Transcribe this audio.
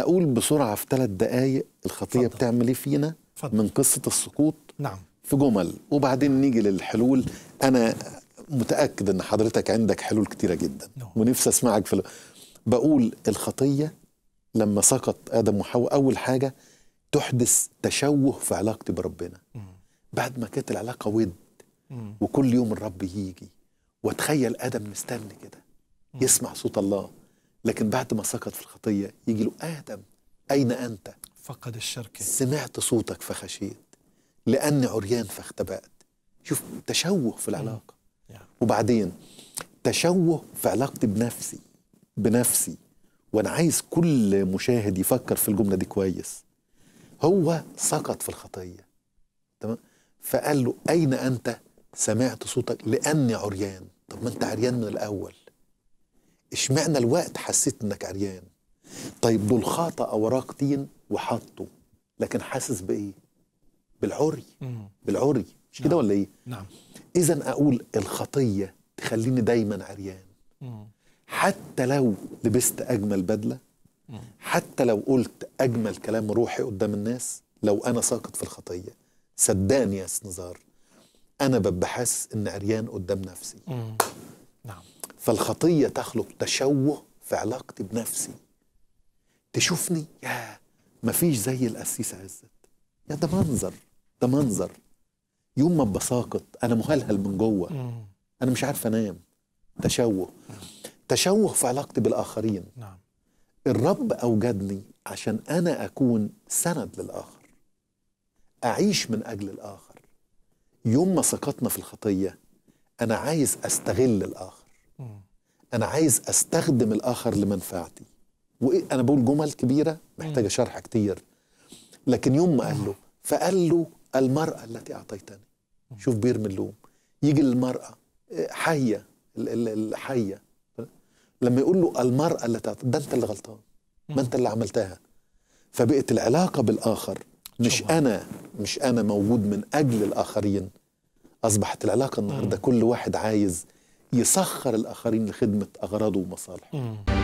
اقول بسرعه في ثلاث دقائق الخطيه فضل. بتعمل ايه فينا فضل. من قصه السقوط نعم في جمل وبعدين نيجي للحلول انا متاكد ان حضرتك عندك حلول كتيره جدا نعم. ونفسي اسمعك في بقول الخطيه لما سقط ادم وحواء اول حاجه تحدث تشوه في علاقتي بربنا بعد ما كانت العلاقه ود وكل يوم الرب يجي واتخيل ادم مستني كده يسمع صوت الله لكن بعد ما سقط في الخطية يجي له آدم أين أنت؟ فقد الشركة سمعت صوتك فخشيت لأن عريان فاختبأت شوف تشوه في العلاقة وبعدين تشوه في علاقتي بنفسي بنفسي وأنا عايز كل مشاهد يفكر في الجملة دي كويس هو سقط في الخطية تمام فقال له أين أنت؟ سمعت صوتك لأني عريان طب ما أنت عريان من الأول اشمعنى الوقت حسيت انك عريان طيب دول خطا وراك دين وحطه لكن حاسس بايه بالعري بالعري مش كده نعم. ولا ايه نعم اذا اقول الخطيه تخليني دايما عريان حتى لو لبست اجمل بدله حتى لو قلت اجمل كلام روحي قدام الناس لو انا ساقط في الخطيه صدقني يا سنزار انا ببقى حاسس ان عريان قدام نفسي نعم فالخطية تخلق تشوه في علاقتي بنفسي تشوفني يا مفيش زي القسيس عزت يا ده منظر ده منظر يوم ما بساقط انا مهلهل من جوه انا مش عارف انام تشوه تشوه في علاقتي بالاخرين نعم الرب اوجدني عشان انا اكون سند للاخر اعيش من اجل الاخر يوم ما سقطنا في الخطيه انا عايز استغل الاخر انا عايز استخدم الاخر لمنفعتي وايه انا بقول جمل كبيره محتاجه شرح كتير لكن يوم ما قال له فقال له المراه التي اعطيتني شوف بيرمي اللوم يجي للمراه آه، حيه الحيه لما يقول له المراه التي اعطيتني ده انت اللي غلطان ما انت اللي عملتها فبقت العلاقه بالاخر مش انا مش انا موجود من اجل الاخرين اصبحت العلاقه النهارده كل واحد عايز يسخر الآخرين لخدمة أغراضه ومصالحه